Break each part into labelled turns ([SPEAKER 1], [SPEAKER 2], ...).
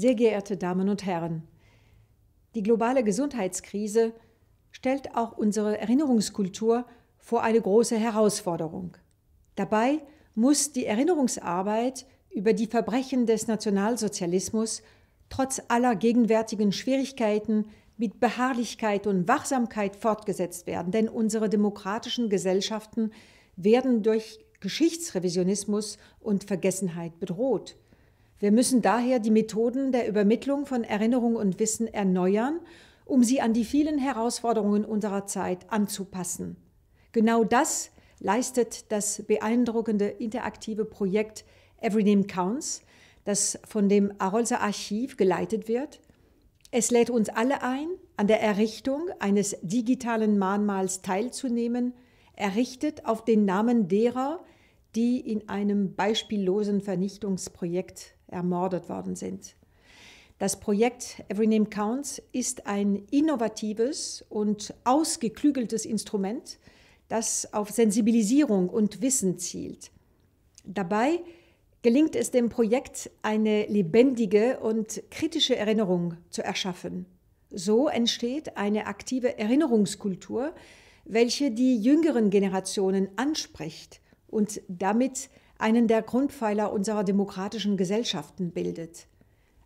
[SPEAKER 1] Sehr geehrte Damen und Herren, die globale Gesundheitskrise stellt auch unsere Erinnerungskultur vor eine große Herausforderung. Dabei muss die Erinnerungsarbeit über die Verbrechen des Nationalsozialismus trotz aller gegenwärtigen Schwierigkeiten mit Beharrlichkeit und Wachsamkeit fortgesetzt werden, denn unsere demokratischen Gesellschaften werden durch Geschichtsrevisionismus und Vergessenheit bedroht. Wir müssen daher die Methoden der Übermittlung von Erinnerung und Wissen erneuern, um sie an die vielen Herausforderungen unserer Zeit anzupassen. Genau das leistet das beeindruckende interaktive Projekt Every Name Counts, das von dem Arolser Archiv geleitet wird. Es lädt uns alle ein, an der Errichtung eines digitalen Mahnmals teilzunehmen, errichtet auf den Namen derer, die in einem beispiellosen Vernichtungsprojekt ermordet worden sind. Das Projekt Every Name Counts ist ein innovatives und ausgeklügeltes Instrument, das auf Sensibilisierung und Wissen zielt. Dabei gelingt es dem Projekt, eine lebendige und kritische Erinnerung zu erschaffen. So entsteht eine aktive Erinnerungskultur, welche die jüngeren Generationen anspricht und damit einen der Grundpfeiler unserer demokratischen Gesellschaften bildet.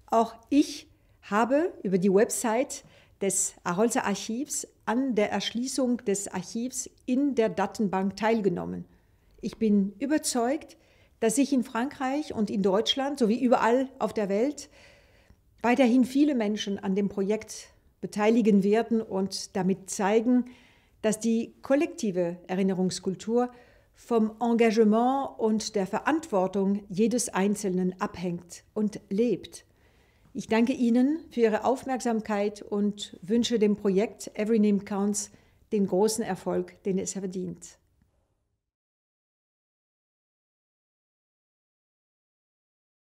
[SPEAKER 1] Auch ich habe über die Website des Arolzer Archivs an der Erschließung des Archivs in der Datenbank teilgenommen. Ich bin überzeugt, dass sich in Frankreich und in Deutschland sowie überall auf der Welt weiterhin viele Menschen an dem Projekt beteiligen werden und damit zeigen, dass die kollektive Erinnerungskultur vom Engagement und der Verantwortung jedes Einzelnen abhängt und lebt. Ich danke Ihnen für Ihre Aufmerksamkeit und wünsche dem Projekt Every Name Counts den großen Erfolg, den es verdient.